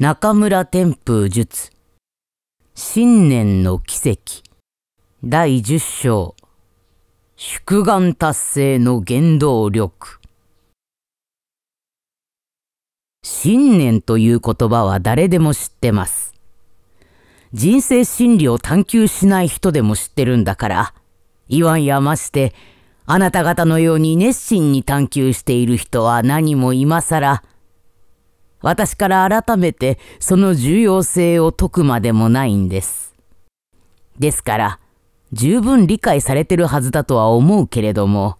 中村天風術新年の奇跡第10章祝願達成の原動力新年という言葉は誰でも知ってます人生真理を探求しない人でも知ってるんだから言わんやましてあなた方のように熱心に探求している人は何も今更私から改めてその重要性を解くまでもないんです。ですから、十分理解されてるはずだとは思うけれども、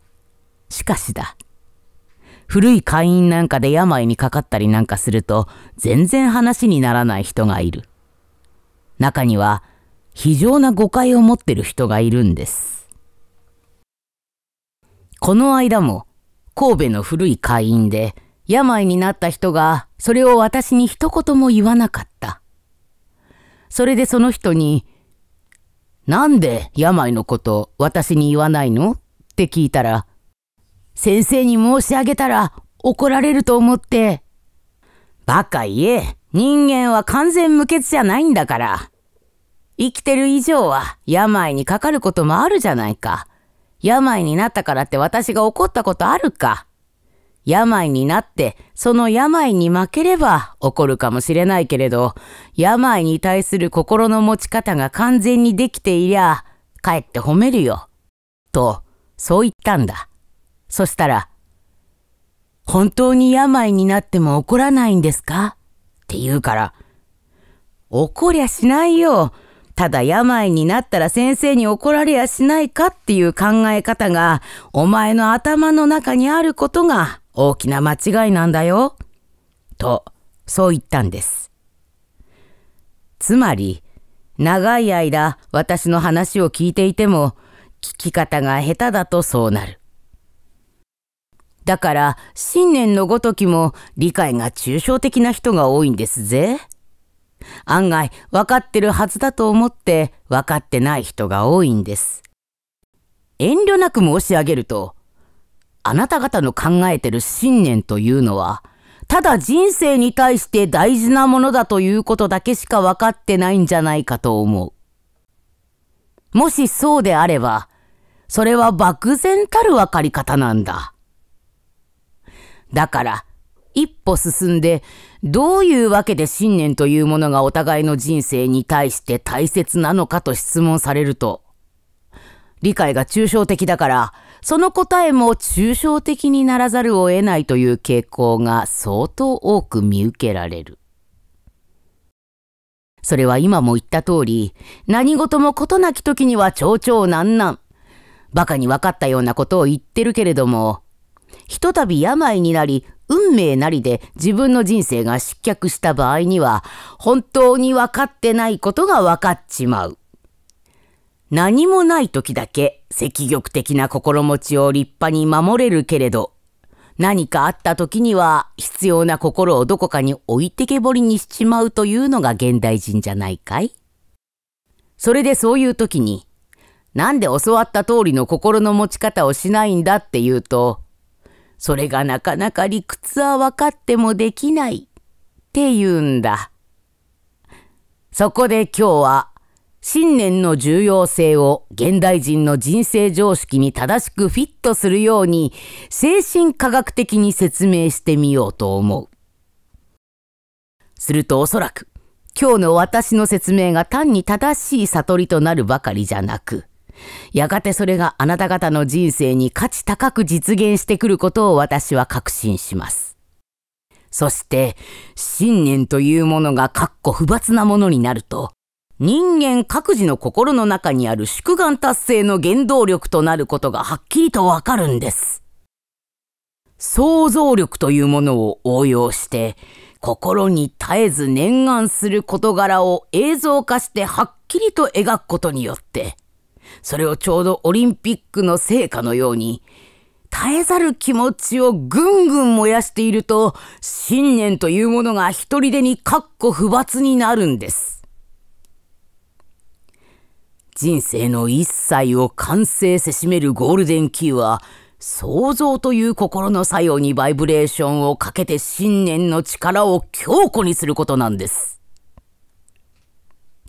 しかしだ。古い会員なんかで病にかかったりなんかすると、全然話にならない人がいる。中には、非常な誤解を持ってる人がいるんです。この間も、神戸の古い会員で、病になった人がそれを私に一言も言わなかった。それでその人に、なんで病のこと私に言わないのって聞いたら、先生に申し上げたら怒られると思って。バカ言え、人間は完全無欠じゃないんだから。生きてる以上は病にかかることもあるじゃないか。病になったからって私が怒ったことあるか。病になって、その病に負ければ起こるかもしれないけれど、病に対する心の持ち方が完全にできていりゃ、かえって褒めるよ。と、そう言ったんだ。そしたら、本当に病になっても怒らないんですかって言うから、怒りゃしないよ。ただ病になったら先生に怒られやしないかっていう考え方がお前の頭の中にあることが大きな間違いなんだよ。と、そう言ったんです。つまり、長い間私の話を聞いていても、聞き方が下手だとそうなる。だから、信念のごときも理解が抽象的な人が多いんですぜ。案外、分かってるはずだと思って分かってない人が多いんです。遠慮なく申し上げると、あなた方の考えてる信念というのは、ただ人生に対して大事なものだということだけしか分かってないんじゃないかと思う。もしそうであれば、それは漠然たる分かり方なんだ。だから、一歩進んで、どういうわけで信念というものがお互いの人生に対して大切なのかと質問されると、理解が抽象的だから、その答えも抽象的にならざるを得ないという傾向が相当多く見受けられる。それは今も言った通り、何事も事なき時には蝶々難々。馬鹿に分かったようなことを言ってるけれども、ひとたび病になり、運命なりで自分の人生が失脚した場合には、本当に分かってないことが分かっちまう。何もない時だけ積極的な心持ちを立派に守れるけれど、何かあった時には必要な心をどこかに置いてけぼりにしちまうというのが現代人じゃないかいそれでそういう時に、なんで教わった通りの心の持ち方をしないんだって言うと、それがなかなか理屈は分かってもできないって言うんだ。そこで今日は信念の重要性を現代人の人生常識に正しくフィットするように精神科学的に説明してみようと思う。するとおそらく今日の私の説明が単に正しい悟りとなるばかりじゃなく、やがてそれがあなた方の人生に価値高く実現してくることを私は確信します。そして、信念というものが確固不抜なものになると、人間各自の心の中にある宿願達成の原動力となることがはっきりとわかるんです。想像力というものを応用して、心に絶えず念願する事柄を映像化してはっきりと描くことによって、それをちょうどオリンピックの成果のように、絶えざる気持ちをぐんぐん燃やしていると、信念というものが一人でにかっこ不抜になるんです。人生の一切を完成せしめるゴールデンキーは、創造という心の作用にバイブレーションをかけて信念の力を強固にすることなんです。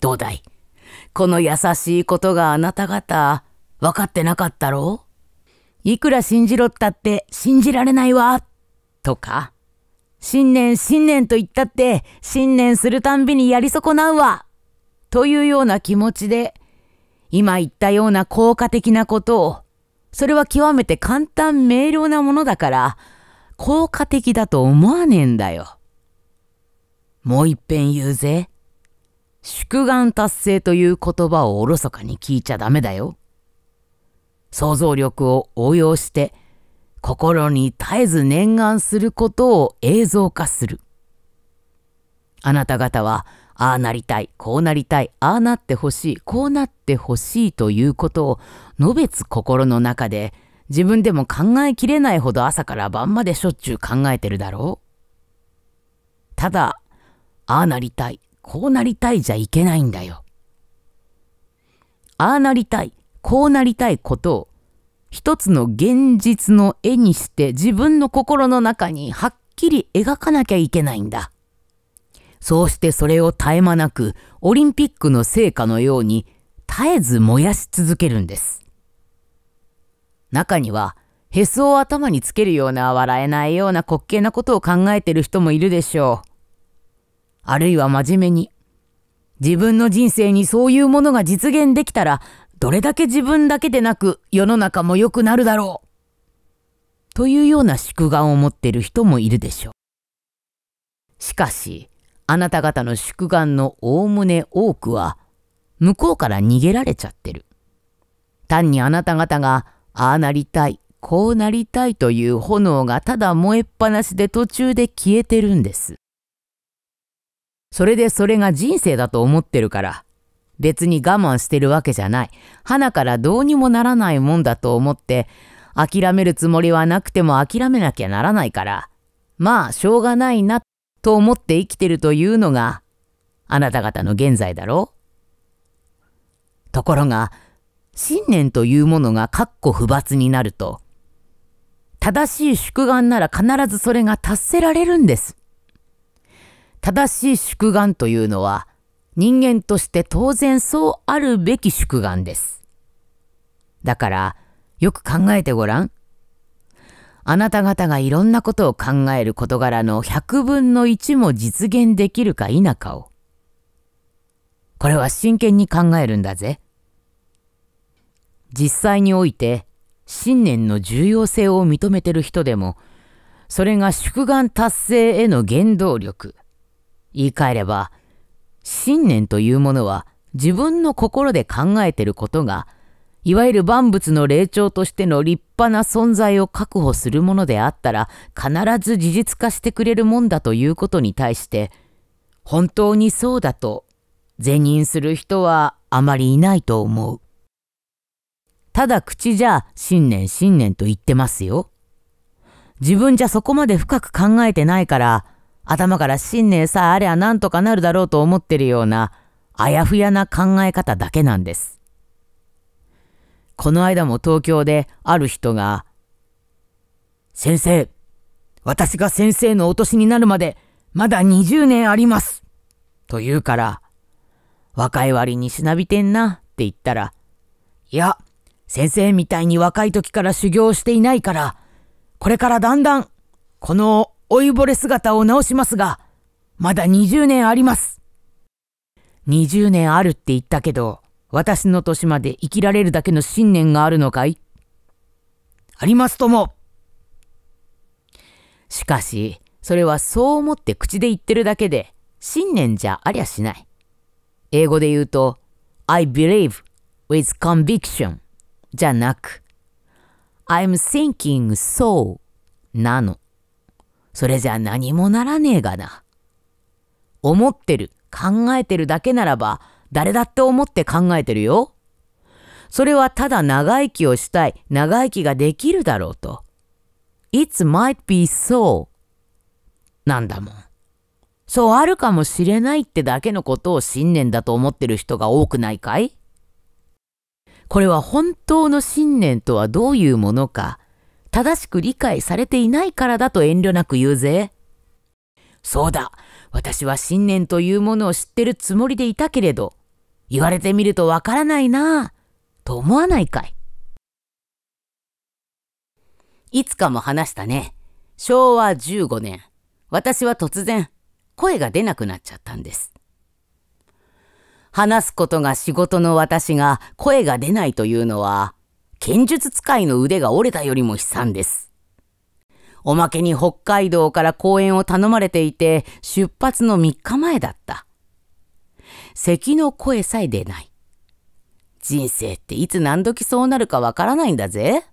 どうだいこの優しいことがあなた方、分かってなかったろういくら信じろったって信じられないわ、とか。信念信念と言ったって、信念するたんびにやり損なうわ、というような気持ちで今言ったような効果的なことを、それは極めて簡単明瞭なものだから、効果的だと思わねえんだよ。もう一遍言うぜ。祝願達成という言葉をおろそかに聞いちゃダメだよ。想像力を応用して、心に絶えず念願することを映像化する。あなた方はああなりたい、こうなりたい、ああなってほしい、こうなってほしいということを、のべつ心の中で、自分でも考えきれないほど朝から晩までしょっちゅう考えてるだろう。ただ、ああなりたい、こうなりたいじゃいけないんだよ。ああなりたい、こうなりたいことを、一つの現実の絵にして自分の心の中にはっきり描かなきゃいけないんだ。そうしてそれを絶え間なく、オリンピックの成果のように、絶えず燃やし続けるんです。中には、へそを頭につけるような笑えないような滑稽なことを考えてる人もいるでしょう。あるいは真面目に、自分の人生にそういうものが実現できたら、どれだけ自分だけでなく世の中も良くなるだろう。というような祝願を持ってる人もいるでしょう。しかし、あなた方の宿願のおおむね多くは、向こうから逃げられちゃってる。単にあなた方が、ああなりたい、こうなりたいという炎がただ燃えっぱなしで途中で消えてるんです。それでそれが人生だと思ってるから、別に我慢してるわけじゃない。花からどうにもならないもんだと思って、諦めるつもりはなくても諦めなきゃならないから、まあしょうがないなと思って生きてるというのが、あなた方の現在だろうところが、信念というものが確固不抜になると、正しい祝願なら必ずそれが達せられるんです。正しい祝願というのは、人間として当然そうあるべき祝願です。だから、よく考えてごらん。あなた方がいろんなことを考える事柄の100分の1も実現できるか否かを。これは真剣に考えるんだぜ。実際において、信念の重要性を認めてる人でも、それが祝願達成への原動力。言い換えれば、信念というものは自分の心で考えてることがいわゆる万物の霊長としての立派な存在を確保するものであったら必ず事実化してくれるもんだということに対して本当にそうだと善認する人はあまりいないと思う。ただ口じゃ信念信念と言ってますよ。自分じゃそこまで深く考えてないから頭から信念さえありゃなんとかなるだろうと思ってるようなあやふやな考え方だけなんです。この間も東京である人が、先生、私が先生のお年になるまで、まだ20年あります。と言うから、若い割にしなびてんなって言ったら、いや、先生みたいに若い時から修行していないから、これからだんだん、この老いぼれ姿を直しますが、まだ20年あります。20年あるって言ったけど、私の年まで生きられるだけの信念があるのかいありますともしかし、それはそう思って口で言ってるだけで、信念じゃありゃしない。英語で言うと、I believe with conviction じゃなく、I'm thinking so なの。それじゃ何もならねえがな。思ってる、考えてるだけならば、誰だって思って考えてるよ。それはただ長生きをしたい、長生きができるだろうと。It might be so なんだもん。そうあるかもしれないってだけのことを信念だと思ってる人が多くないかいこれは本当の信念とはどういうものか、正しく理解されていないからだと遠慮なく言うぜ。そうだ、私は信念というものを知ってるつもりでいたけれど、言われてみるとわからないなあ、と思わないかい。いつかも話したね。昭和15年、私は突然、声が出なくなっちゃったんです。話すことが仕事の私が声が出ないというのは、剣術使いの腕が折れたよりも悲惨です。おまけに北海道から講演を頼まれていて、出発の3日前だった。咳の声さえ出ない。人生っていつ何時そうなるかわからないんだぜ。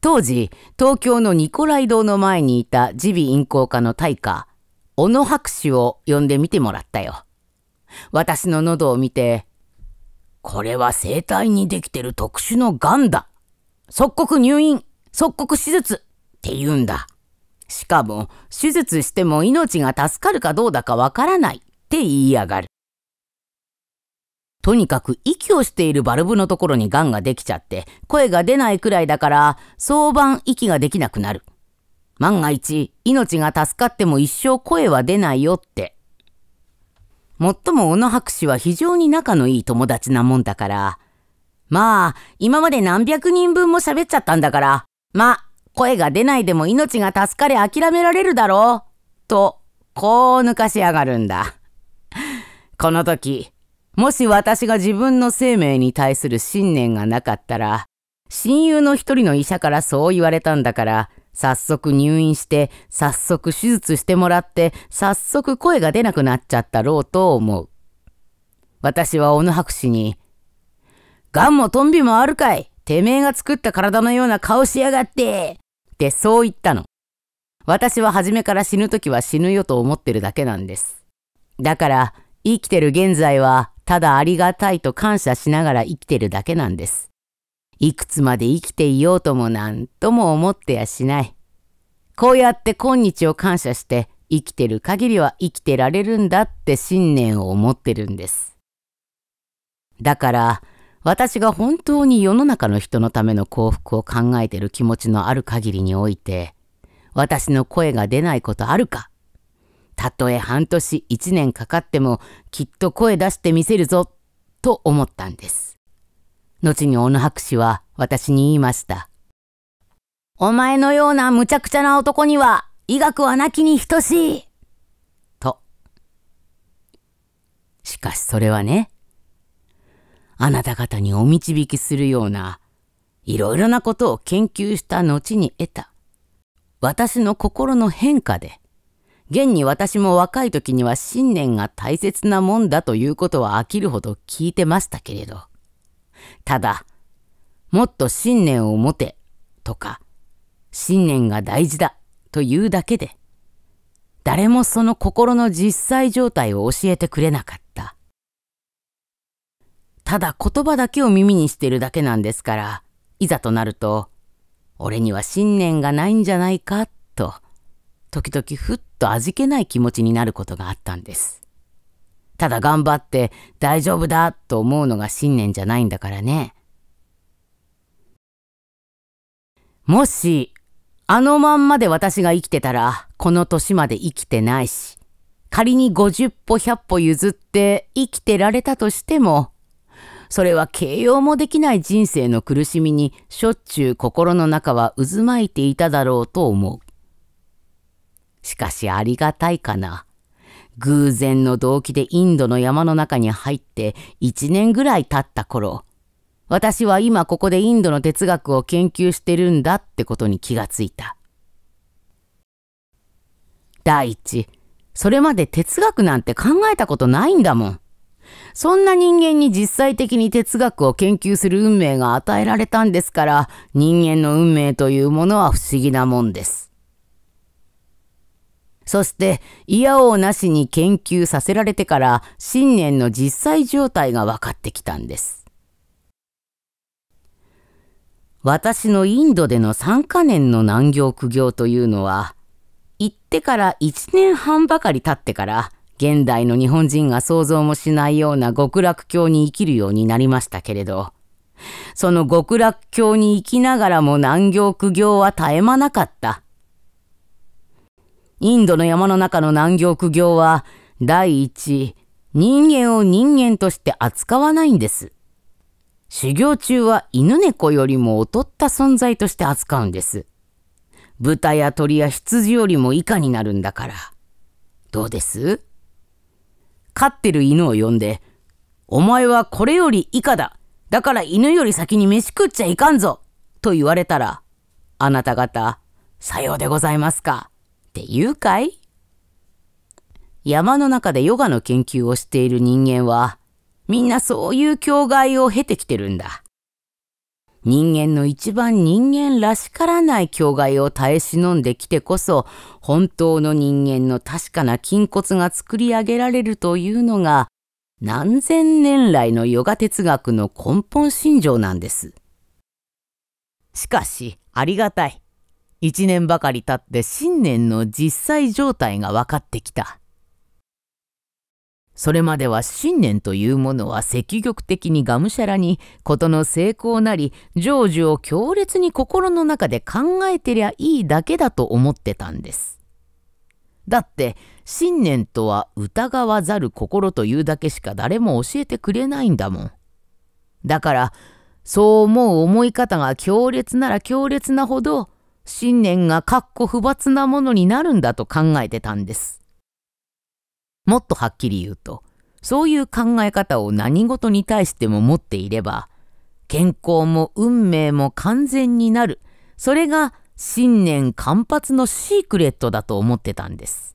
当時、東京のニコライ堂の前にいた耳鼻咽喉科の大家、小野博士を呼んでみてもらったよ。私の喉を見て、これは生体にできてる特殊の癌だ。即刻入院、即刻手術って言うんだ。しかも、手術しても命が助かるかどうだかわからないって言い上がる。とにかく息をしているバルブのところに癌ができちゃって声が出ないくらいだから早晩息ができなくなる。万が一命が助かっても一生声は出ないよって。もっとも小野博士は非常に仲のいい友達なもんだから、まあ今まで何百人分も喋っちゃったんだから、まあ声が出ないでも命が助かれ諦められるだろう、とこう抜かしやがるんだ。この時、もし私が自分の生命に対する信念がなかったら、親友の一人の医者からそう言われたんだから、早速入院して、早速手術してもらって、早速声が出なくなっちゃったろうと思う。私は小野博士に、ガンもトンビもあるかいてめえが作った体のような顔しやがってってそう言ったの。私は初めから死ぬ時は死ぬよと思ってるだけなんです。だから、生きてる現在はただありがたいと感謝しながら生きてるだけなんです。いくつまで生きていようとも何とも思ってやしない。こうやって今日を感謝して生きてる限りは生きてられるんだって信念を持ってるんです。だから私が本当に世の中の人のための幸福を考えてる気持ちのある限りにおいて私の声が出ないことあるかたとえ半年1年かかってもきっと声出してみせるぞと思ったんです。後に小野博士は私に言いました。お前のような無茶苦茶な男には医学はなきに等しい。と。しかしそれはね、あなた方にお導きするようないろいろなことを研究した後に得た私の心の変化で現に私も若い時には信念が大切なもんだということは飽きるほど聞いてましたけれど。ただ、もっと信念を持てとか、信念が大事だというだけで、誰もその心の実際状態を教えてくれなかった。ただ言葉だけを耳にしてるだけなんですから、いざとなると、俺には信念がないんじゃないかと、時々ふっと味気ない気持ちになることがあったんです。ただ頑張って大丈夫だと思うのが信念じゃないんだからね。もし、あのまんまで私が生きてたら、この年まで生きてないし、仮に50歩100歩譲って生きてられたとしても、それは形容もできない人生の苦しみにしょっちゅう心の中は渦巻いていただろうと思う。しかしありがたいかな。偶然の動機でインドの山の中に入って1年ぐらい経った頃、私は今ここでインドの哲学を研究してるんだってことに気がついた。第一、それまで哲学なんて考えたことないんだもん。そんな人間に実際的に哲学を研究する運命が与えられたんですから、人間の運命というものは不思議なもんです。そして、嫌をなしに研究させられてから、信念の実際状態が分かってきたんです。私のインドでの3カ年の難行苦行というのは、行ってから1年半ばかり経ってから、現代の日本人が想像もしないような極楽教に生きるようになりましたけれど、その極楽教に生きながらも難行苦行は絶え間なかった。インドの山の中の難行苦行は、第一、人間を人間として扱わないんです。修行中は犬猫よりも劣った存在として扱うんです。豚や鳥や羊よりも以下になるんだから。どうです飼ってる犬を呼んで、お前はこれより以下だ。だから犬より先に飯食っちゃいかんぞ。と言われたら、あなた方、さようでございますか。って言うかい山の中でヨガの研究をしている人間は、みんなそういう境涯を経てきてるんだ。人間の一番人間らしからない境界を耐え忍んできてこそ、本当の人間の確かな筋骨が作り上げられるというのが、何千年来のヨガ哲学の根本信条なんです。しかし、ありがたい。一年ばかり経って新年の実際状態が分かってきた。それまでは信念というものは積極的にがむしゃらに事の成功なり成就を強烈に心の中で考えてりゃいいだけだと思ってたんです。だって信念とは疑わざる心というだけしか誰も教えてくれないんだもん。だからそう思う思い方が強烈なら強烈なほど信念がかっこ不抜なものになるんだと考えてたんです。もっとはっきり言うと、そういう考え方を何事に対しても持っていれば、健康も運命も完全になる。それが信念間髪のシークレットだと思ってたんです。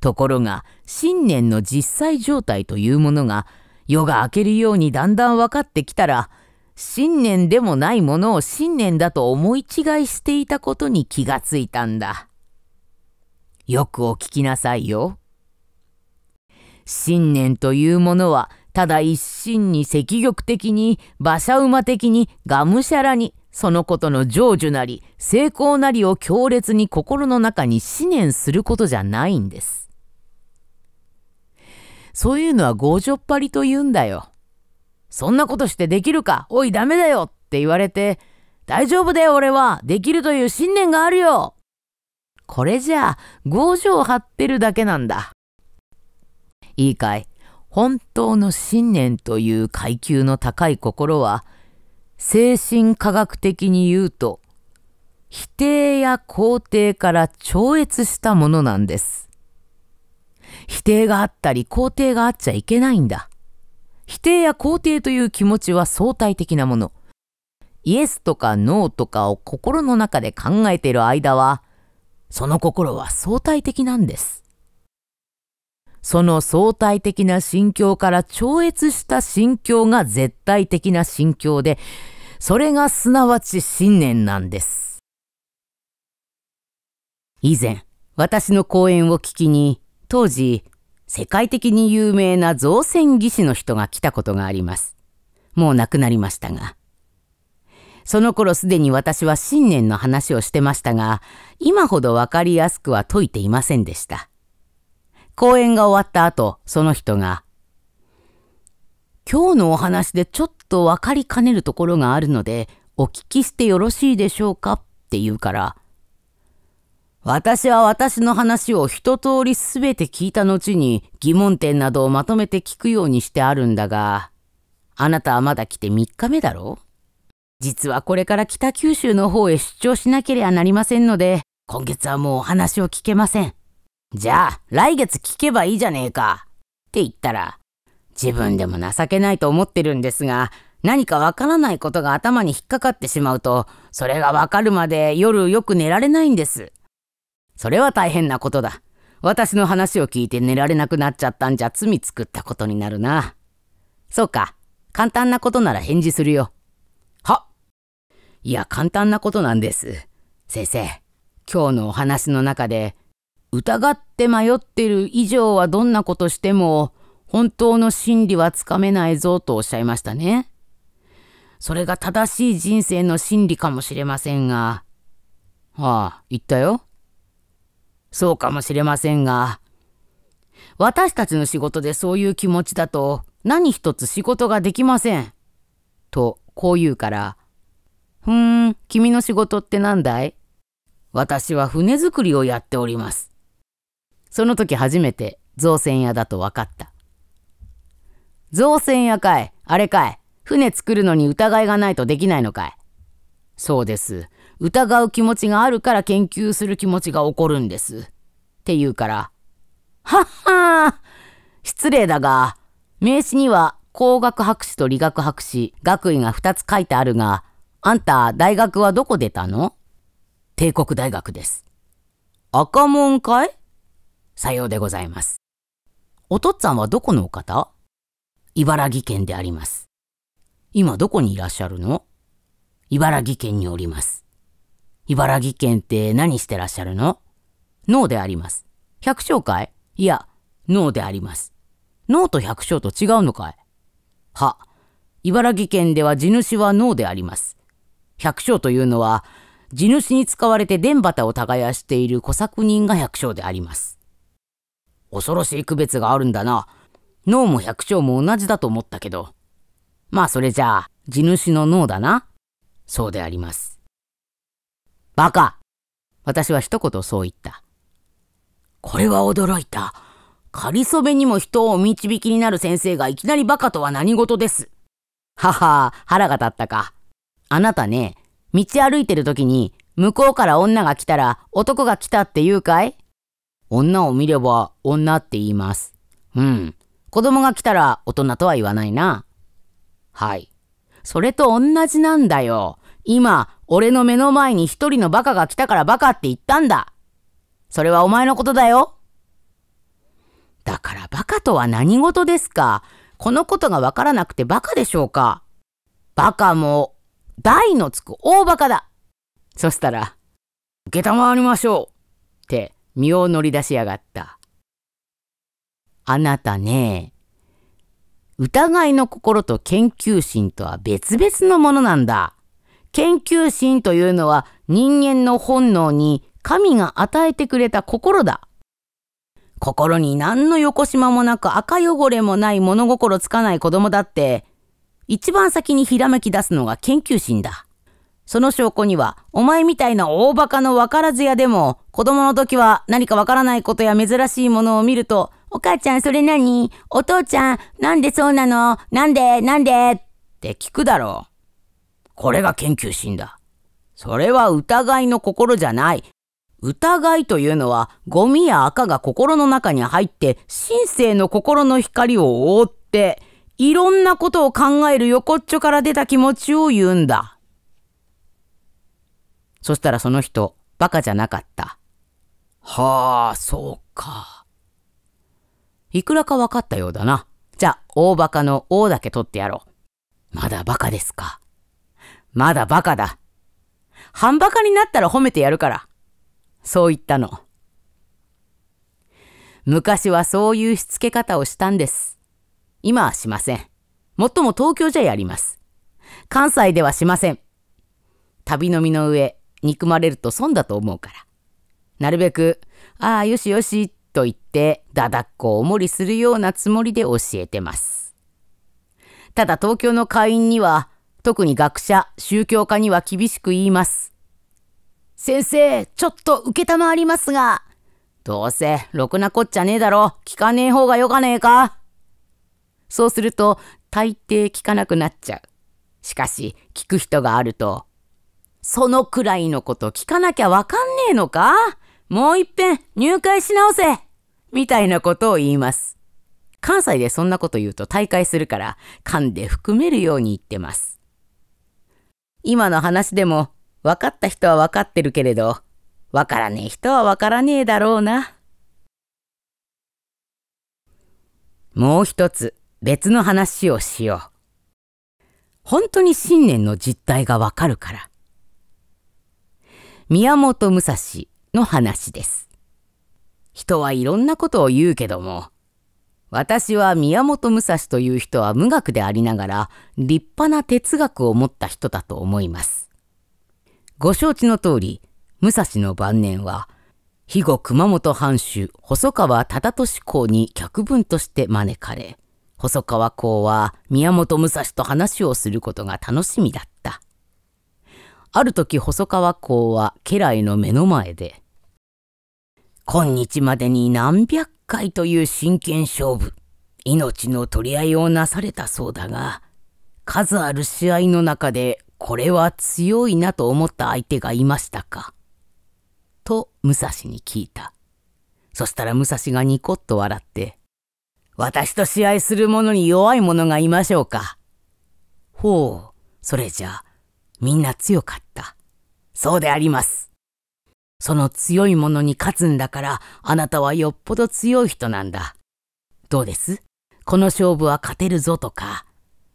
ところが、信念の実際状態というものが、夜が明けるようにだんだん分かってきたら、信念でもないものを信念だと思い違いしていたことに気がついたんだ。よくお聞きなさいよ。信念というものは、ただ一心に積極的に、馬車馬的に、がむしゃらに、そのことの成就なり、成功なりを強烈に心の中に思念することじゃないんです。そういうのは強じっ張りと言うんだよ。そんなことしてできるかおいダメだよって言われて、大丈夫だよ俺はできるという信念があるよこれじゃあ、強条を張ってるだけなんだ。いいかい本当の信念という階級の高い心は、精神科学的に言うと、否定や肯定から超越したものなんです。否定があったり肯定があっちゃいけないんだ。否定や肯定という気持ちは相対的なもの。イエスとかノーとかを心の中で考えている間は、その心は相対的なんです。その相対的な心境から超越した心境が絶対的な心境で、それがすなわち信念なんです。以前、私の講演を聞きに、当時、世界的に有名な造船技師の人が来たことがあります。もう亡くなりましたが。その頃すでに私は新年の話をしてましたが、今ほどわかりやすくは解いていませんでした。講演が終わった後、その人が、今日のお話でちょっとわかりかねるところがあるので、お聞きしてよろしいでしょうかって言うから、私は私の話を一通りすべて聞いた後に疑問点などをまとめて聞くようにしてあるんだが、あなたはまだ来て3日目だろ実はこれから北九州の方へ出張しなければなりませんので、今月はもうお話を聞けません。じゃあ、来月聞けばいいじゃねえか。って言ったら、自分でも情けないと思ってるんですが、何かわからないことが頭に引っかかってしまうと、それがわかるまで夜よく寝られないんです。それは大変なことだ。私の話を聞いて寝られなくなっちゃったんじゃ罪作ったことになるな。そうか。簡単なことなら返事するよ。はいや、簡単なことなんです。先生、今日のお話の中で、疑って迷ってる以上はどんなことしても、本当の真理はつかめないぞとおっしゃいましたね。それが正しい人生の真理かもしれませんが。ああ、言ったよ。そうかもしれませんが、私たちの仕事でそういう気持ちだと何一つ仕事ができません。と、こう言うから、ふーん、君の仕事って何だい私は船作りをやっております。その時初めて造船屋だと分かった。造船屋かいあれかい船作るのに疑いがないとできないのかいそうです。疑う気持ちがあるから研究する気持ちが起こるんです。って言うから、はっはー失礼だが、名刺には工学博士と理学博士、学位が二つ書いてあるが、あんた大学はどこ出たの帝国大学です。赤門かいさようでございます。お父っつぁんはどこのお方茨城県であります。今どこにいらっしゃるの茨城県におります。茨城県って何してらっしゃるの脳であります。百姓かいいや、脳であります。脳と百姓と違うのかいは、茨城県では地主は脳であります。百姓というのは、地主に使われて田畑を耕している小作人が百姓であります。恐ろしい区別があるんだな。脳も百姓も同じだと思ったけど。まあそれじゃあ、地主の脳だな。そうであります。バカ私は一言そう言った。これは驚いた。仮袖そべにも人をお導きになる先生がいきなりバカとは何事です。はは、腹が立ったか。あなたね、道歩いてる時に、向こうから女が来たら男が来たって言うかい女を見れば女って言います。うん。子供が来たら大人とは言わないな。はい。それと同じなんだよ。今、俺の目の前に一人のバカが来たからバカって言ったんだ。それはお前のことだよ。だからバカとは何事ですかこのことがわからなくてバカでしょうかバカも、大のつく大バカだ。そしたら、受けたまわりましょうって身を乗り出しやがった。あなたね、疑いの心と研究心とは別々のものなんだ。研究心というのは人間の本能に神が与えてくれた心だ。心に何の横島もなく赤汚れもない物心つかない子供だって、一番先にひらめき出すのが研究心だ。その証拠には、お前みたいな大バカの分からず屋でも、子供の時は何かわからないことや珍しいものを見ると、お母ちゃんそれ何お父ちゃんなんでそうなのなんでなんでって聞くだろう。これが研究心だ。それは疑いの心じゃない。疑いというのは、ゴミや赤が心の中に入って、神聖の心の光を覆って、いろんなことを考える横っちょから出た気持ちを言うんだ。そしたらその人、バカじゃなかった。はあ、そうか。いくらか分かったようだな。じゃあ、大バカの王だけ取ってやろう。まだバカですか。まだバカだ。半バカになったら褒めてやるから。そう言ったの。昔はそういうしつけ方をしたんです。今はしません。もっとも東京じゃやります。関西ではしません。旅の身の上、憎まれると損だと思うから。なるべく、ああ、よしよし、と言って、だだっこをおもりするようなつもりで教えてます。ただ東京の会員には、特に学者、宗教家には厳しく言います。先生、ちょっと受けたまわりますが、どうせ、ろくなこっちゃねえだろ、聞かねえ方がよかねえか。そうすると、大抵聞かなくなっちゃう。しかし、聞く人があると、そのくらいのこと聞かなきゃわかんねえのかもういっぺん入会し直せみたいなことを言います。関西でそんなこと言うと大会するから、噛んで含めるように言ってます。今の話でも分かった人は分かってるけれど、分からねえ人は分からねえだろうな。もう一つ別の話をしよう。本当に信念の実態がわかるから。宮本武蔵の話です。人はいろんなことを言うけども、私は宮本武蔵という人は無学でありながら立派な哲学を持った人だと思います。ご承知の通り、武蔵の晩年は、肥後熊本藩主細川忠敏公に客分として招かれ、細川公は宮本武蔵と話をすることが楽しみだった。ある時細川公は家来の目の前で、今日までに何百回という真剣勝負、命の取り合いをなされたそうだが、数ある試合の中でこれは強いなと思った相手がいましたかと武蔵に聞いた。そしたら武蔵がニコッと笑って、私と試合する者に弱い者がいましょうか。ほう、それじゃ、みんな強かった。そうであります。その強いものに勝つんだから、あなたはよっぽど強い人なんだ。どうですこの勝負は勝てるぞとか、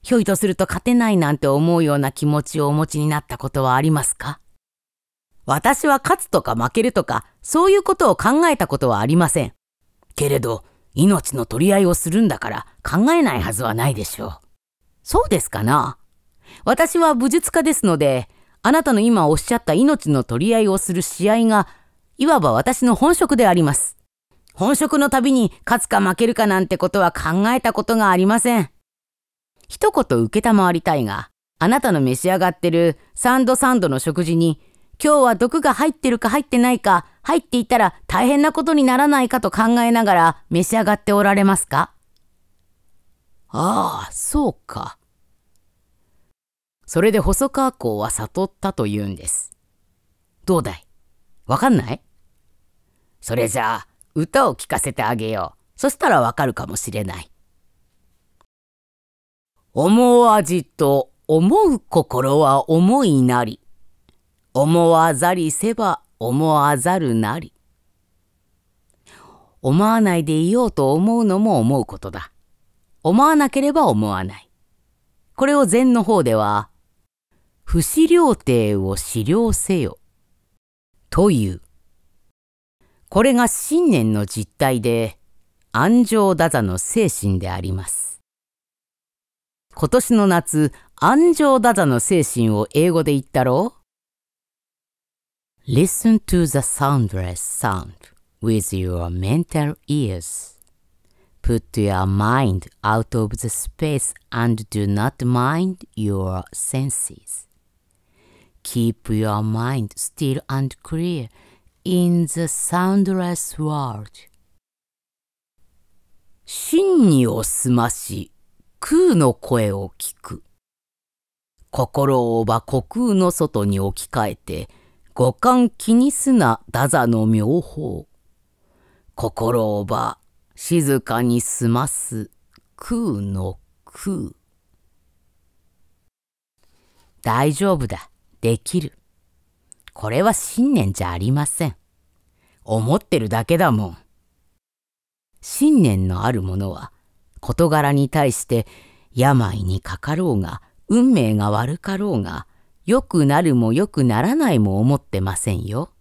ひょいとすると勝てないなんて思うような気持ちをお持ちになったことはありますか私は勝つとか負けるとか、そういうことを考えたことはありません。けれど、命の取り合いをするんだから考えないはずはないでしょう。そうですかな私は武術家ですので、あなたの今おっしゃった命の取り合いをする試合が、いわば私の本職であります。本職のたびに勝つか負けるかなんてことは考えたことがありません。一言受けたまわりたいが、あなたの召し上がってるサンドサンドの食事に、今日は毒が入ってるか入ってないか、入っていたら大変なことにならないかと考えながら召し上がっておられますかああ、そうか。それで細川公は悟ったと言うんです。どうだいわかんないそれじゃあ、歌を聴かせてあげよう。そしたらわかるかもしれない。思わじと思う心は思いなり。思わざりせば思わざるなり。思わないでいようと思うのも思うことだ。思わなければ思わない。これを禅の方では、不死料亭を死料せよ。という。これが信念の実態で、安城ダザの精神であります。今年の夏、安城ダザの精神を英語で言ったろう ?Listen to the soundless sound with your mental ears. Put your mind out of the space and do not mind your senses. Keep your mind still and clear in the soundless world. 真にをすまし、空の声を聞く。心をば虚空の外に置き換えて、五感気にすなだ座の妙法。心をば静かにすます空の空。大丈夫だ。できる。これは信念じゃありません。思ってるだけだもん。信念のある者は、事柄に対して病にかかろうが、運命が悪かろうが、良くなるも良くならないも思ってませんよ。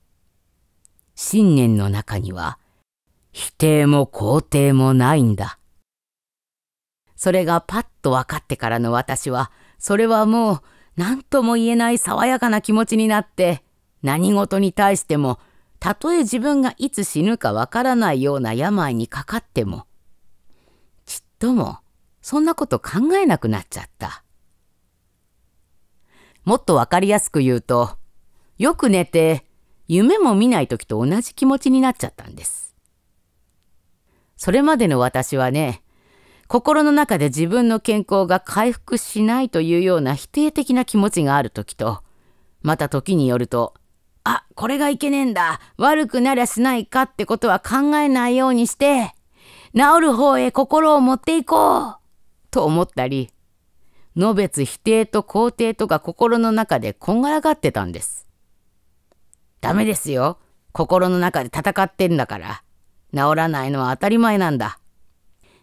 信念の中には、否定も肯定もないんだ。それがパッと分かってからの私は、それはもう何とも言えない爽やかな気持ちになって何事に対してもたとえ自分がいつ死ぬかわからないような病にかかってもちっともそんなこと考えなくなっちゃったもっとわかりやすく言うとよく寝て夢も見ない時と同じ気持ちになっちゃったんですそれまでの私はね心の中で自分の健康が回復しないというような否定的な気持ちがある時と、また時によると、あ、これがいけねえんだ。悪くなりゃしないかってことは考えないようにして、治る方へ心を持っていこうと思ったり、のべつ否定と肯定とか心の中でこんがらがってたんです。ダメですよ。心の中で戦ってんだから。治らないのは当たり前なんだ。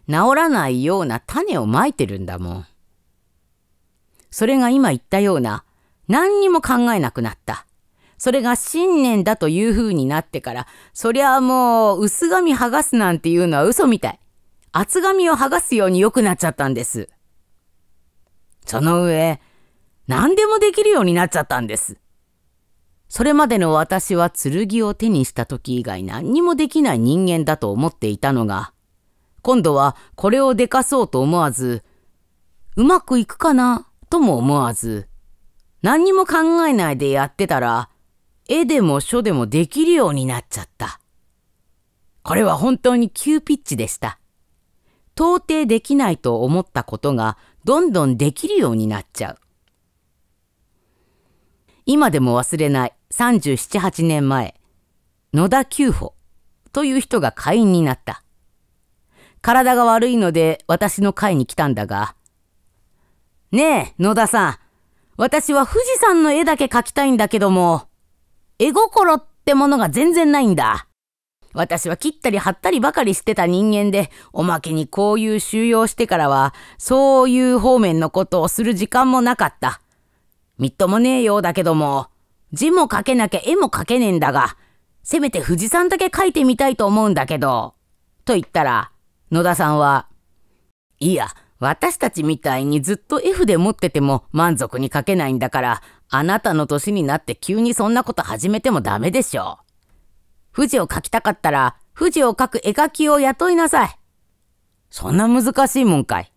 治らないような種をまいてるんだもん。それが今言ったような、何にも考えなくなった。それが信念だという風になってから、そりゃあもう薄紙剥がすなんていうのは嘘みたい。厚紙を剥がすように良くなっちゃったんです。その上、何でもできるようになっちゃったんです。それまでの私は剣を手にした時以外何にもできない人間だと思っていたのが、今度はこれをでかそうと思わず、うまくいくかなとも思わず、何にも考えないでやってたら、絵でも書でもできるようになっちゃった。これは本当に急ピッチでした。到底できないと思ったことがどんどんできるようになっちゃう。今でも忘れない37、8年前、野田久歩という人が会員になった。体が悪いので私の会に来たんだが。ねえ、野田さん。私は富士山の絵だけ描きたいんだけども、絵心ってものが全然ないんだ。私は切ったり貼ったりばかりしてた人間で、おまけにこういう収容してからは、そういう方面のことをする時間もなかった。みっともねえようだけども、字も書けなきゃ絵も書けねえんだが、せめて富士山だけ描いてみたいと思うんだけど、と言ったら、野田さんは、いや、私たちみたいにずっと F で持ってても満足に書けないんだから、あなたの年になって急にそんなこと始めてもダメでしょう。富士を描きたかったら、富士を描く絵描きを雇いなさい。そんな難しいもんかい。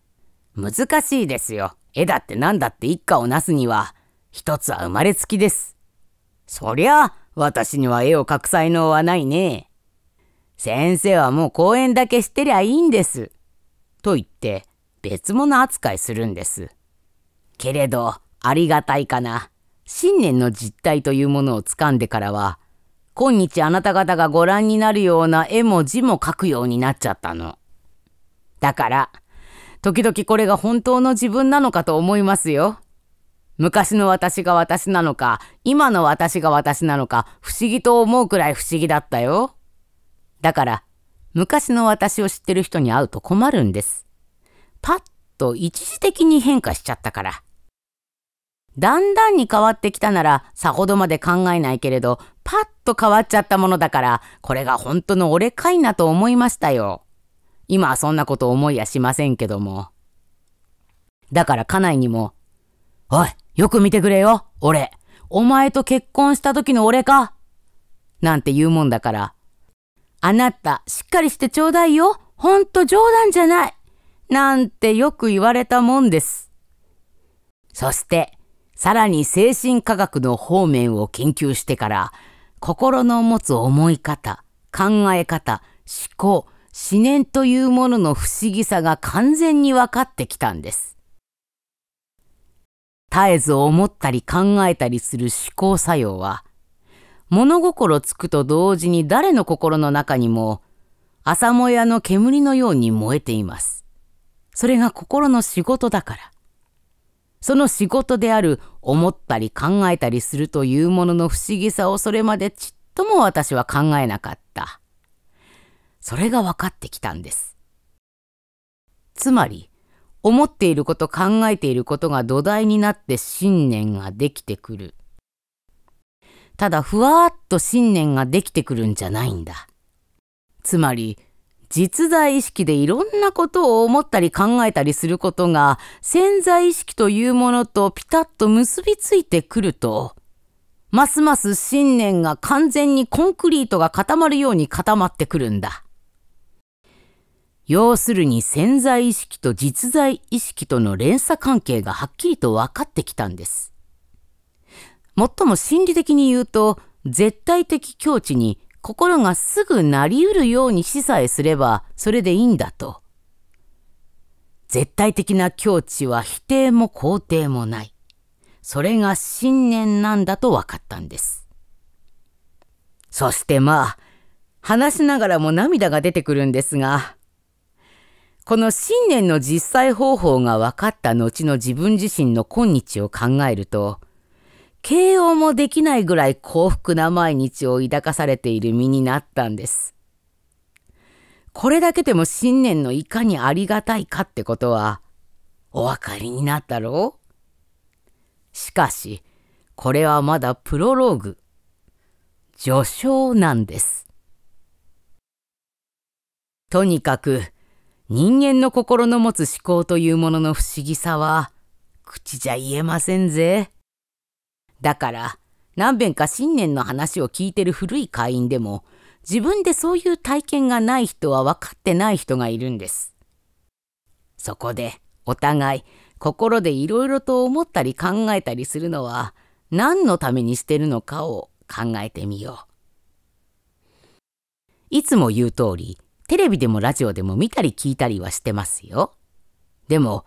難しいですよ。絵だって何だって一家をなすには、一つは生まれつきです。そりゃ私には絵を描く才能はないね。先生はもう講演だけしてりゃいいんです。と言って別物扱いするんです。けれどありがたいかな。信念の実態というものをつかんでからは、今日あなた方がご覧になるような絵も字も書くようになっちゃったの。だから、時々これが本当の自分なのかと思いますよ。昔の私が私なのか、今の私が私なのか、不思議と思うくらい不思議だったよ。だから、昔の私を知ってる人に会うと困るんです。パッと一時的に変化しちゃったから。だんだんに変わってきたならさほどまで考えないけれど、パッと変わっちゃったものだから、これが本当の俺かいなと思いましたよ。今はそんなこと思いやしませんけども。だから家内にも、おい、よく見てくれよ、俺。お前と結婚した時の俺かなんて言うもんだから、あなた、しっかりしてちょうだいよ。ほんと冗談じゃない。なんてよく言われたもんです。そして、さらに精神科学の方面を研究してから、心の持つ思い方、考え方、思考、思念というものの不思議さが完全に分かってきたんです。絶えず思ったり考えたりする思考作用は、物心つくと同時に誰の心の中にも朝もやの煙のように燃えています。それが心の仕事だから。その仕事である思ったり考えたりするというものの不思議さをそれまでちっとも私は考えなかった。それが分かってきたんです。つまり、思っていること考えていることが土台になって信念ができてくる。ただふわっと信念ができてくるんじゃないんだ。つまり、実在意識でいろんなことを思ったり考えたりすることが潜在意識というものとピタッと結びついてくると、ますます信念が完全にコンクリートが固まるように固まってくるんだ。要するに潜在意識と実在意識との連鎖関係がはっきりと分かってきたんです。もっとも心理的に言うと、絶対的境地に心がすぐなりうるように示唆えすればそれでいいんだと。絶対的な境地は否定も肯定もない。それが信念なんだと分かったんです。そしてまあ、話しながらも涙が出てくるんですが、この信念の実際方法が分かった後の自分自身の今日を考えると、形容もできないぐらい幸福な毎日を抱かされている身になったんです。これだけでも新年のいかにありがたいかってことは、お分かりになったろうしかし、これはまだプロローグ、序章なんです。とにかく、人間の心の持つ思考というものの不思議さは、口じゃ言えませんぜ。だから何べんか新年の話を聞いてる古い会員でも自分でそういう体験がない人は分かってない人がいるんです。そこでお互い心でいろいろと思ったり考えたりするのは何のためにしてるのかを考えてみよう。いつも言う通りテレビでもラジオでも見たり聞いたりはしてますよ。でも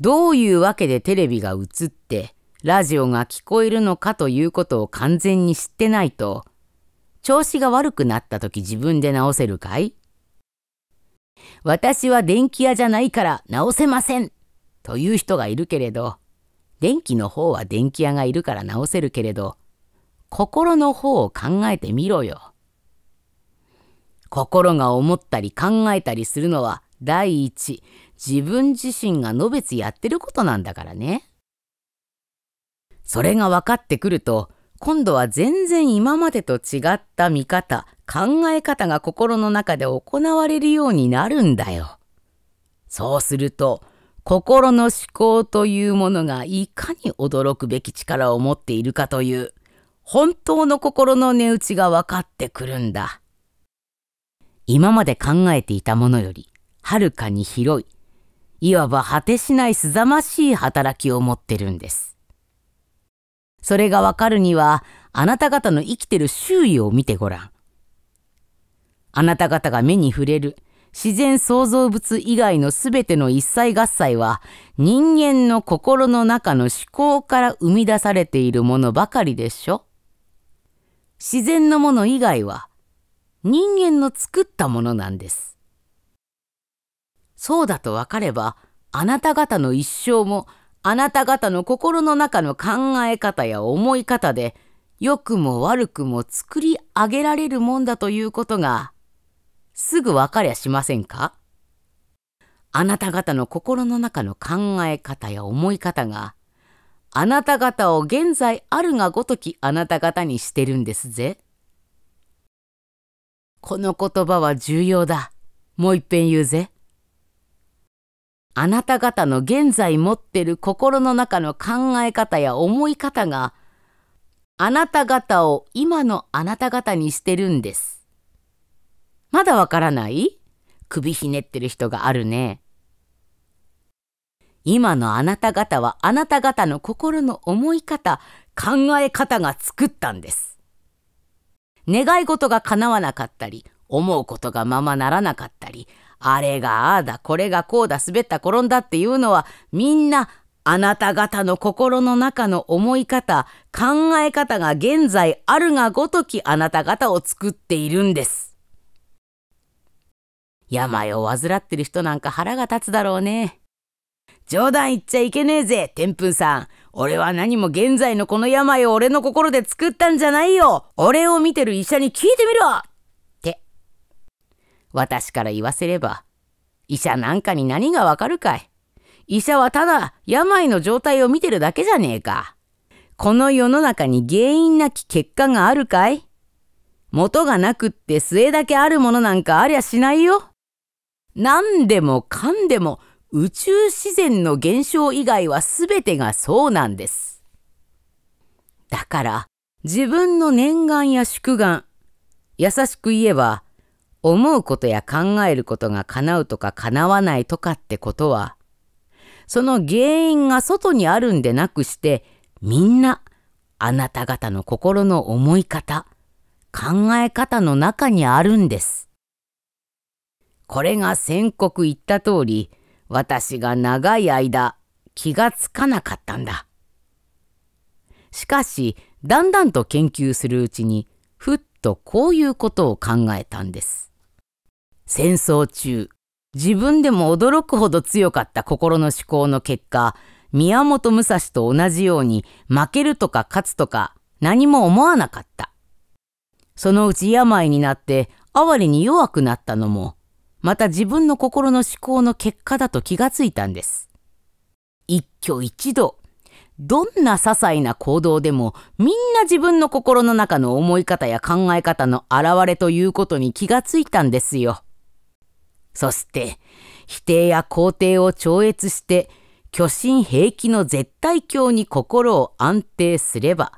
どういうわけでテレビが映ってラジオが聞こえるのかということを完全に知ってないと、調子が悪くなった時自分で直せるかい私は電気屋じゃないから直せませんという人がいるけれど、電気の方は電気屋がいるから直せるけれど、心の方を考えてみろよ。心が思ったり考えたりするのは第一、自分自身がのべつやってることなんだからね。それが分かってくると、今度は全然今までと違った見方、考え方が心の中で行われるようになるんだよ。そうすると、心の思考というものがいかに驚くべき力を持っているかという、本当の心の値打ちが分かってくるんだ。今まで考えていたものより、はるかに広い、いわば果てしないすざましい働きを持ってるんです。それがわかるには、あなた方の生きてる周囲を見てごらん。あなた方が目に触れる自然創造物以外のすべての一切合切は、人間の心の中の思考から生み出されているものばかりでしょ。自然のもの以外は、人間の作ったものなんです。そうだとわかれば、あなた方の一生もあなた方の心の中の考え方や思い方で、良くも悪くも作り上げられるもんだということが、すぐわかりゃしませんかあなた方の心の中の考え方や思い方が、あなた方を現在あるがごときあなた方にしてるんですぜ。この言葉は重要だ。もういっぺん言うぜ。あなた方の現在持ってる心の中の考え方や思い方があなた方を今のあなた方にしてるんです。まだわからない首ひねってる人があるね。今のあなた方はあなた方の心の思い方、考え方が作ったんです。願い事が叶わなかったり、思うことがままならなかったり、あれがああだ、これがこうだ、滑った転んだっていうのは、みんなあなた方の心の中の思い方、考え方が現在あるがごときあなた方を作っているんです。病を患ってる人なんか腹が立つだろうね。冗談言っちゃいけねえぜ、天風さん。俺は何も現在のこの病を俺の心で作ったんじゃないよ。俺を見てる医者に聞いてみろ私から言わせれば、医者なんかに何がわかるかい。医者はただ病の状態を見てるだけじゃねえか。この世の中に原因なき結果があるかい元がなくって末だけあるものなんかありゃしないよ。何でもかんでも宇宙自然の現象以外は全てがそうなんです。だから自分の念願や祝願、優しく言えば思うことや考えることが叶うとか叶わないとかってことは、その原因が外にあるんでなくして、みんなあなた方の心の思い方、考え方の中にあるんです。これが宣告言った通り、私が長い間気がつかなかったんだ。しかし、だんだんと研究するうちに、ふっとこういうことを考えたんです。戦争中、自分でも驚くほど強かった心の思考の結果、宮本武蔵と同じように負けるとか勝つとか何も思わなかった。そのうち病になって哀れに弱くなったのも、また自分の心の思考の結果だと気がついたんです。一挙一動、どんな些細な行動でもみんな自分の心の中の思い方や考え方の表れということに気がついたんですよ。そして、否定や肯定を超越して、巨神平気の絶対教に心を安定すれば、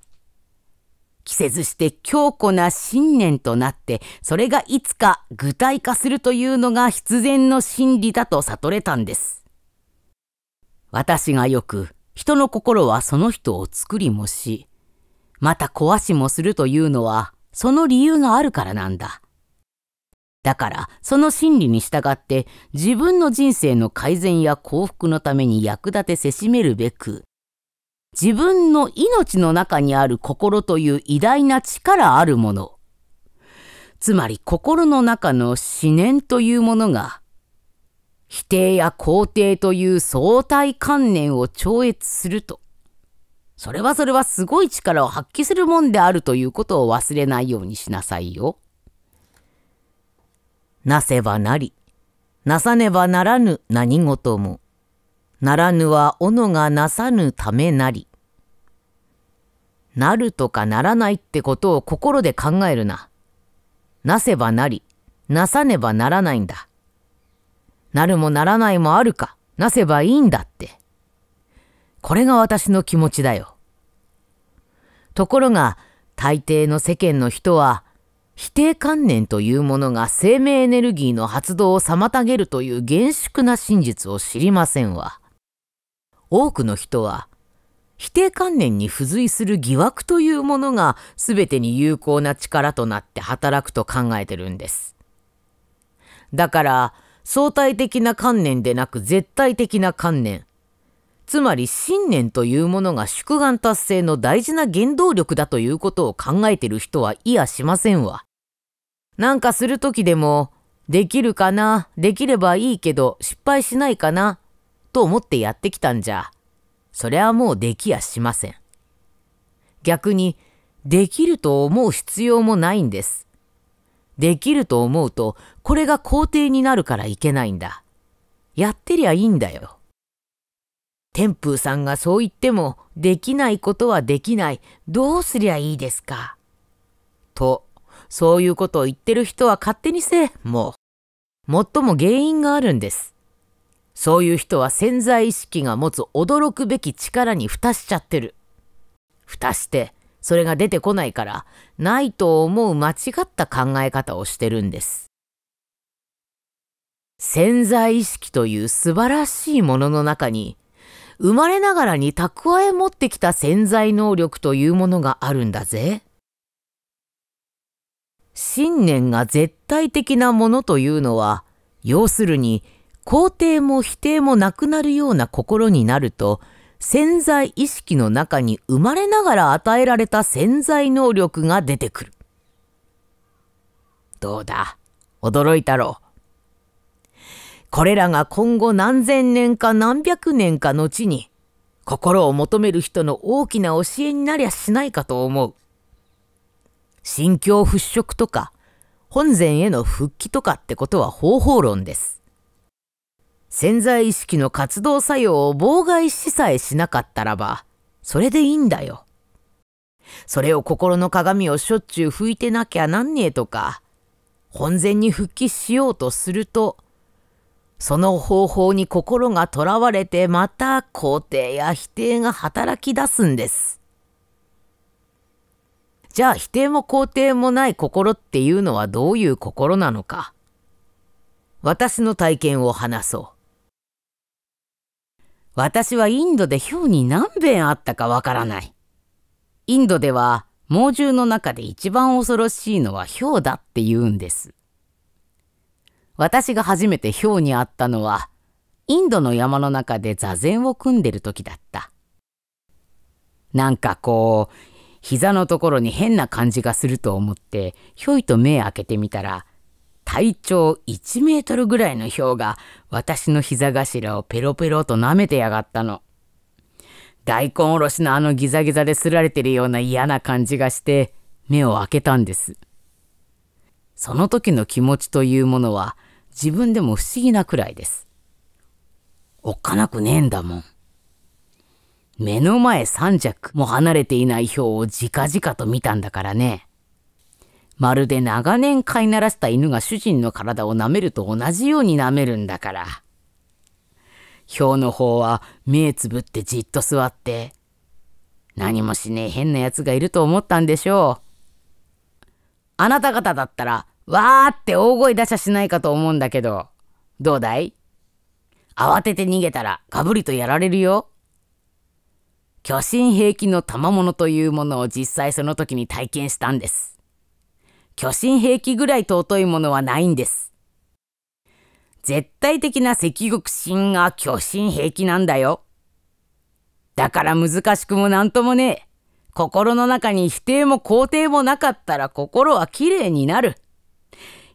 季節して強固な信念となって、それがいつか具体化するというのが必然の真理だと悟れたんです。私がよく、人の心はその人を作りもし、また壊しもするというのは、その理由があるからなんだ。だから、その心理に従って、自分の人生の改善や幸福のために役立てせしめるべく、自分の命の中にある心という偉大な力あるもの、つまり心の中の思念というものが、否定や肯定という相対観念を超越すると、それはそれはすごい力を発揮するもんであるということを忘れないようにしなさいよ。なせばなり、なさねばならぬ何事も、ならぬは斧がなさぬためなり。なるとかならないってことを心で考えるな。なせばなり、なさねばならないんだ。なるもならないもあるか、なせばいいんだって。これが私の気持ちだよ。ところが、大抵の世間の人は、否定観念というものが生命エネルギーの発動を妨げるという厳粛な真実を知りませんわ。多くの人は、否定観念に付随する疑惑というものが全てに有効な力となって働くと考えてるんです。だから、相対的な観念でなく絶対的な観念、つまり信念というものが祝願達成の大事な原動力だということを考えてる人はいやしませんわ。なんかするときでも、できるかな、できればいいけど失敗しないかな、と思ってやってきたんじゃ、それはもうできやしません。逆に、できると思う必要もないんです。できると思うと、これが肯定になるからいけないんだ。やってりゃいいんだよ。天風さんがそう言っても、できないことはできない、どうすりゃいいですか。と、そういうことを言ってる人は勝手にせえ、もう。最も原因があるんです。そういう人は潜在意識が持つ驚くべき力に蓋しちゃってる。蓋して、それが出てこないから、ないと思う間違った考え方をしてるんです。潜在意識という素晴らしいものの中に、生まれながらに蓄え持ってきた潜在能力というものがあるんだぜ。信念が絶対的なものというのは、要するに、肯定も否定もなくなるような心になると、潜在意識の中に生まれながら与えられた潜在能力が出てくる。どうだ驚いたろう。これらが今後何千年か何百年か後に、心を求める人の大きな教えになりゃしないかと思う。心境払拭とか、本前への復帰とかってことは方法論です。潜在意識の活動作用を妨害しさえしなかったらば、それでいいんだよ。それを心の鏡をしょっちゅう拭いてなきゃなんねえとか、本前に復帰しようとすると、その方法に心がとらわれてまた肯定や否定が働き出すんです。じゃあ否定も肯定もない心っていうのはどういう心なのか。私の体験を話そう。私はインドでヒョウに何べんあったかわからない。インドでは猛獣の中で一番恐ろしいのはヒョウだって言うんです。私が初めてヒョウに会ったのは、インドの山の中で座禅を組んでる時だった。なんかこう、膝のところに変な感じがすると思って、ひょいと目開けてみたら、体長1メートルぐらいのヒョウが私の膝頭をペロペロと舐めてやがったの。大根おろしのあのギザギザですられてるような嫌な感じがして目を開けたんです。その時の気持ちというものは自分でも不思議なくらいです。おっかなくねえんだもん。目の前三尺も離れていないヒョウをじかじかと見たんだからね。まるで長年飼いならした犬が主人の体を舐めると同じように舐めるんだから。ヒョウの方は目つぶってじっと座って、何もしねえ変な奴がいると思ったんでしょう。あなた方だったら、わーって大声出しゃしないかと思うんだけど、どうだい慌てて逃げたらガブリとやられるよ。巨神兵器の賜物というものを実際その時に体験したんです。巨神兵器ぐらい尊いものはないんです。絶対的な赤国神が巨神兵器なんだよ。だから難しくも何ともねえ。心の中に否定も肯定もなかったら心はきれいになる。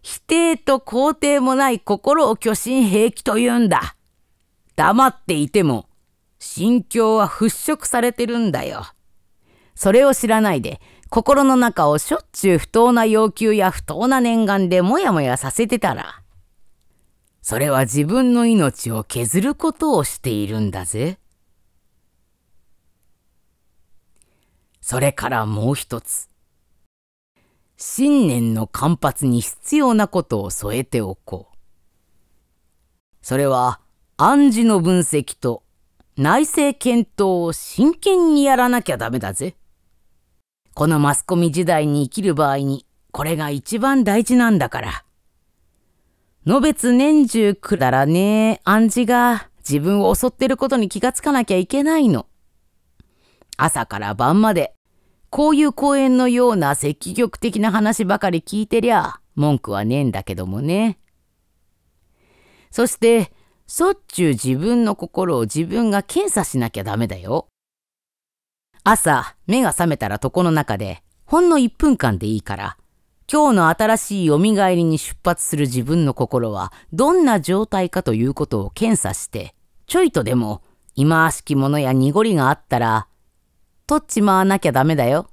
否定と肯定もない心を巨神兵器と言うんだ。黙っていても心境は払拭されてるんだよ。それを知らないで、心の中をしょっちゅう不当な要求や不当な念願でもやもやさせてたら、それは自分の命を削ることをしているんだぜ。それからもう一つ。信念の間髪に必要なことを添えておこう。それは暗示の分析と内政検討を真剣にやらなきゃダメだぜ。このマスコミ時代に生きる場合に、これが一番大事なんだから。のべつ年中くだらねえ暗示が自分を襲ってることに気がつかなきゃいけないの。朝から晩まで、こういう講演のような積極的な話ばかり聞いてりゃ、文句はねえんだけどもね。そして、しょっちゅう自分の心を自分が検査しなきゃダメだよ。朝、目が覚めたら床の中で、ほんの1分間でいいから、今日の新しい蘇りに出発する自分の心は、どんな状態かということを検査して、ちょいとでも、忌まわしきものや濁りがあったら、取っちまわなきゃダメだよ。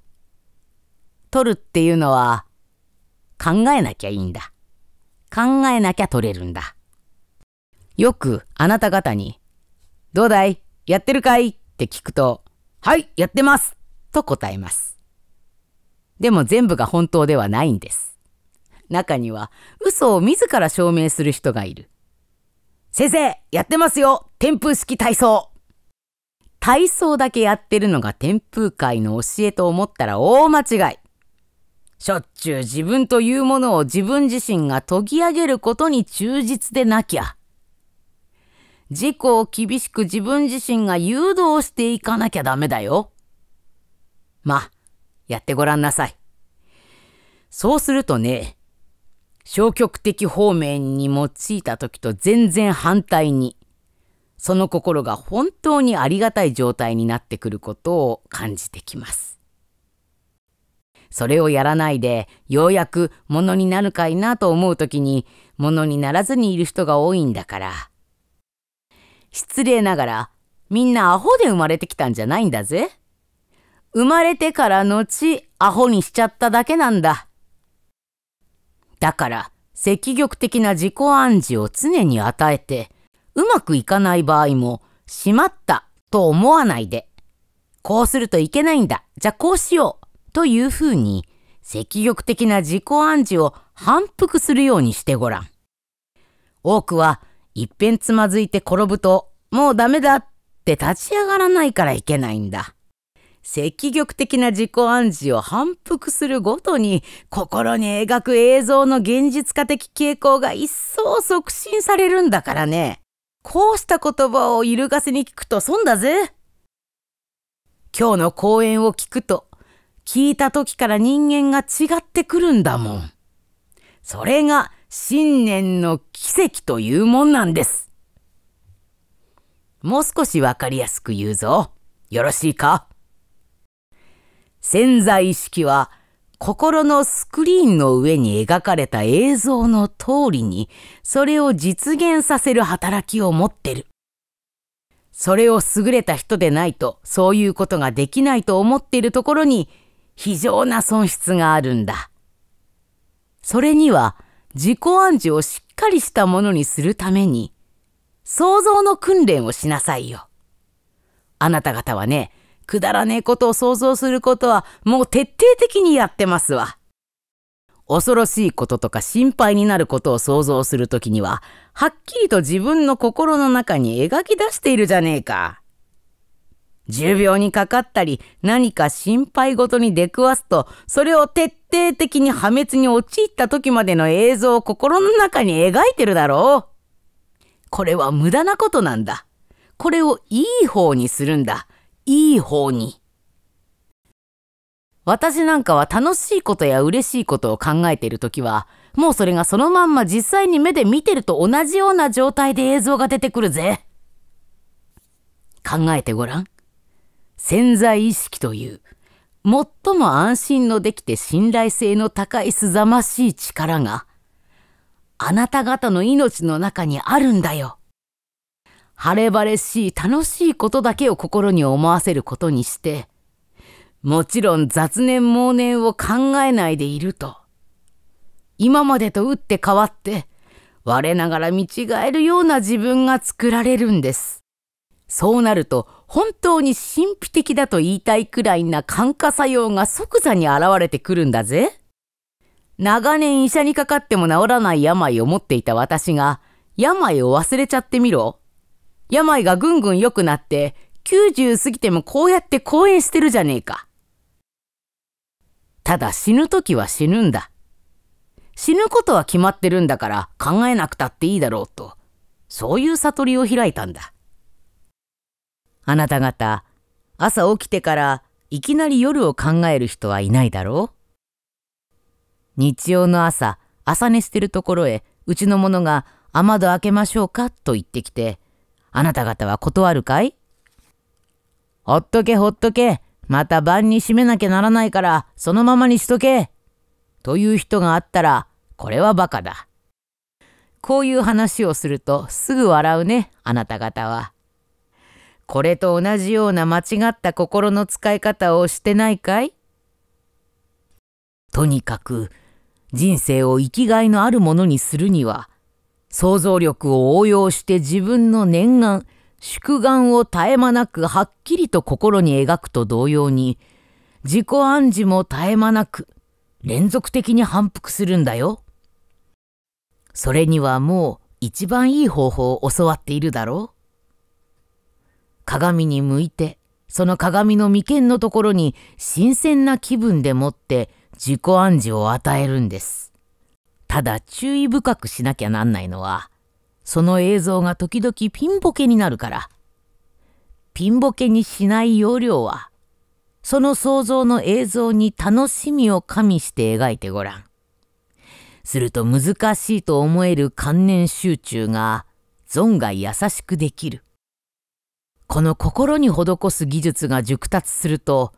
取るっていうのは、考えなきゃいいんだ。考えなきゃ取れるんだ。よくあなた方に、どうだいやってるかいって聞くと、はい、やってますと答えます。でも全部が本当ではないんです。中には嘘を自ら証明する人がいる。先生、やってますよ天風式体操体操だけやってるのが天風界の教えと思ったら大間違い。しょっちゅう自分というものを自分自身が研ぎ上げることに忠実でなきゃ、自己を厳しく自分自身が誘導していかなきゃダメだよ。まあ、やってごらんなさい。そうするとね、消極的方面に用いた時と全然反対に、その心が本当にありがたい状態になってくることを感じてきます。それをやらないで、ようやくものになるかいなと思う時に、物にならずにいる人が多いんだから、失礼ながらみんなアホで生まれてきたんじゃないんだぜ。生まれてから後アホにしちゃっただけなんだ。だから積極的な自己暗示を常に与えてうまくいかない場合もしまったと思わないでこうするといけないんだじゃあこうしようというふうに積極的な自己暗示を反復するようにしてごらん。多くはいっぺんつまずいて転ぶと、もうダメだって立ち上がらないからいけないんだ。積極的な自己暗示を反復するごとに心に描く映像の現実化的傾向が一層促進されるんだからね。こうした言葉を揺るがせに聞くと損だぜ。今日の講演を聞くと、聞いた時から人間が違ってくるんだもん。それが新年の奇跡というもんなんです。もう少しわかりやすく言うぞ。よろしいか潜在意識は心のスクリーンの上に描かれた映像の通りにそれを実現させる働きを持ってる。それを優れた人でないとそういうことができないと思っているところに非常な損失があるんだ。それには自己暗示をしっかりしたものにするために、想像の訓練をしなさいよ。あなた方はね、くだらねえことを想像することはもう徹底的にやってますわ。恐ろしいこととか心配になることを想像するときには、はっきりと自分の心の中に描き出しているじゃねえか。重病にかかったり、何か心配事に出くわすと、それを徹底的に破滅に陥った時までの映像を心の中に描いてるだろう。これは無駄なことなんだ。これをいい方にするんだ。いい方に。私なんかは楽しいことや嬉しいことを考えている時は、もうそれがそのまんま実際に目で見てると同じような状態で映像が出てくるぜ。考えてごらん。潜在意識という最も安心のできて信頼性の高いすざましい力があなた方の命の中にあるんだよ。晴れ晴れしい楽しいことだけを心に思わせることにして、もちろん雑念妄念を考えないでいると。今までと打って変わって、我ながら見違えるような自分が作られるんです。そうなると本当に神秘的だと言いたいくらいな感化作用が即座に現れてくるんだぜ。長年医者にかかっても治らない病を持っていた私が、病を忘れちゃってみろ。病がぐんぐん良くなって、90過ぎてもこうやって講演してるじゃねえか。ただ死ぬ時は死ぬんだ。死ぬことは決まってるんだから考えなくたっていいだろうと、そういう悟りを開いたんだ。あなた方、朝起きてからいきなり夜を考える人はいないだろう日曜の朝、朝寝してるところへ、うちの者が雨戸開けましょうかと言ってきて、あなた方は断るかいほっとけほっとけ。また晩に閉めなきゃならないから、そのままにしとけ。という人があったら、これはバカだ。こういう話をするとすぐ笑うね、あなた方は。これと同じような間違った心の使い方をしてないかいとにかく人生を生きがいのあるものにするには想像力を応用して自分の念願宿願を絶え間なくはっきりと心に描くと同様に自己暗示も絶え間なく連続的に反復するんだよ。それにはもう一番いい方法を教わっているだろう。鏡に向いて、その鏡の眉間のところに新鮮な気分でもって自己暗示を与えるんです。ただ注意深くしなきゃなんないのは、その映像が時々ピンボケになるから。ピンボケにしない要領は、その想像の映像に楽しみを加味して描いてごらん。すると難しいと思える観念集中が、存外優しくできる。この心に施す技術が熟達すると、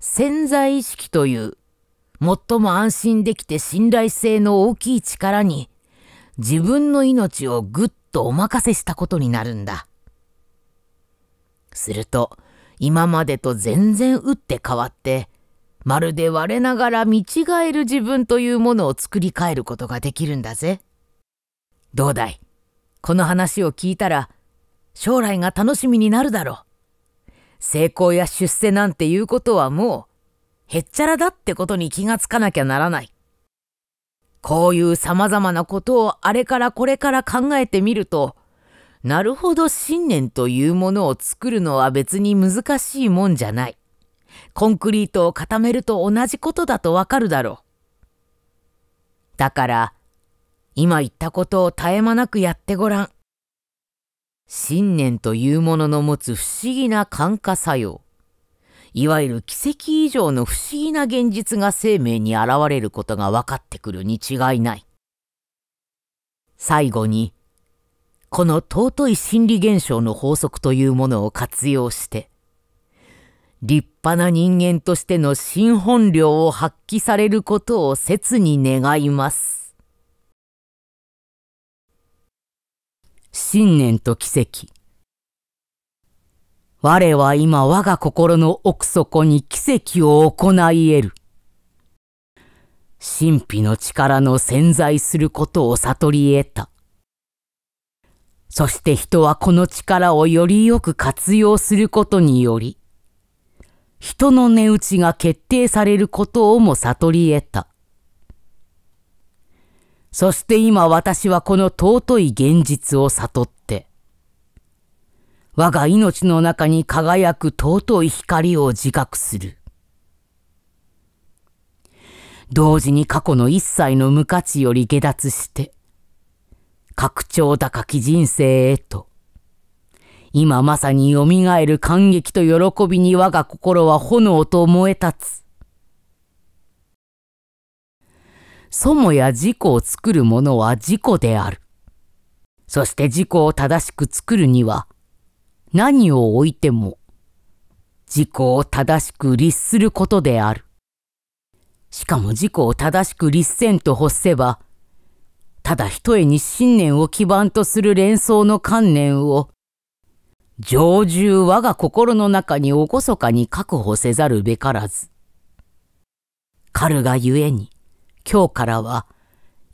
潜在意識という最も安心できて信頼性の大きい力に自分の命をぐっとお任せしたことになるんだ。すると今までと全然打って変わってまるで我ながら見違える自分というものを作り変えることができるんだぜ。どうだいこの話を聞いたら将来が楽しみになるだろう。成功や出世なんていうことはもう、へっちゃらだってことに気がつかなきゃならない。こういう様々なことをあれからこれから考えてみると、なるほど信念というものを作るのは別に難しいもんじゃない。コンクリートを固めると同じことだとわかるだろう。だから、今言ったことを絶え間なくやってごらん。信念というものの持つ不思議な感化作用。いわゆる奇跡以上の不思議な現実が生命に現れることが分かってくるに違いない。最後に、この尊い心理現象の法則というものを活用して、立派な人間としての新本領を発揮されることを切に願います。信念と奇跡。我は今我が心の奥底に奇跡を行い得る。神秘の力の潜在することを悟り得た。そして人はこの力をよりよく活用することにより、人の値打ちが決定されることをも悟り得た。そして今私はこの尊い現実を悟って、我が命の中に輝く尊い光を自覚する。同時に過去の一切の無価値より下脱して、拡張高き人生へと、今まさに蘇る感激と喜びに我が心は炎と燃え立つ。そもや自己を作るものは自己である。そして自己を正しく作るには、何を置いても、自己を正しく律することである。しかも自己を正しく律せんと欲せば、ただ一重に信念を基盤とする連想の観念を、常住我が心の中におこそかに確保せざるべからず。彼がゆえに、今日からは、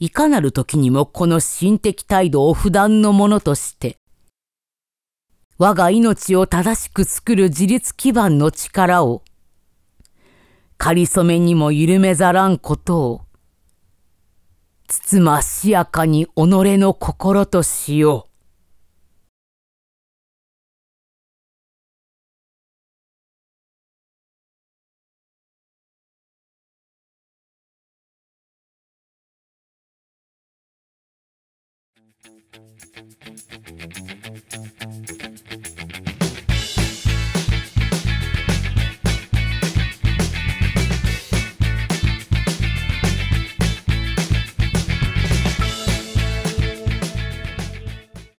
いかなる時にもこの心的態度を不断のものとして、我が命を正しく作る自立基盤の力を、かりそめにも緩めざらんことを、つつましやかに己の心としよう。